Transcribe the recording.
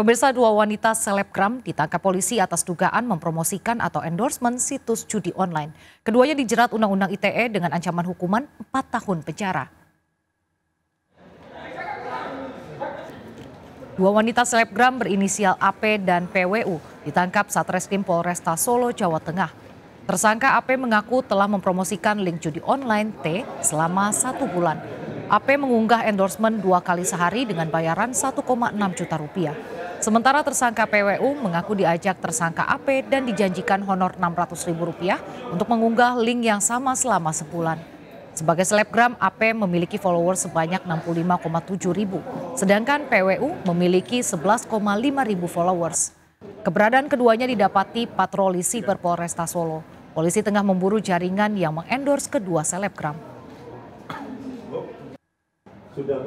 Pemirsa dua wanita selebgram ditangkap polisi atas dugaan mempromosikan atau endorsement situs judi online. Keduanya dijerat Undang-Undang ITE dengan ancaman hukuman 4 tahun penjara. Dua wanita selebgram berinisial AP dan PWU ditangkap saat Reskrim Polresta Solo, Jawa Tengah. Tersangka AP mengaku telah mempromosikan link judi online T selama satu bulan. AP mengunggah endorsement dua kali sehari dengan bayaran 1,6 juta rupiah. Sementara tersangka PWU mengaku diajak tersangka AP dan dijanjikan honor Rp600.000 untuk mengunggah link yang sama selama sebulan. Sebagai selebgram, AP memiliki follower sebanyak 65,7 ribu, sedangkan PWU memiliki 11,5 ribu followers. Keberadaan keduanya didapati patroli siber Polresta Solo. Polisi tengah memburu jaringan yang mengendorse kedua selebgram. Sudah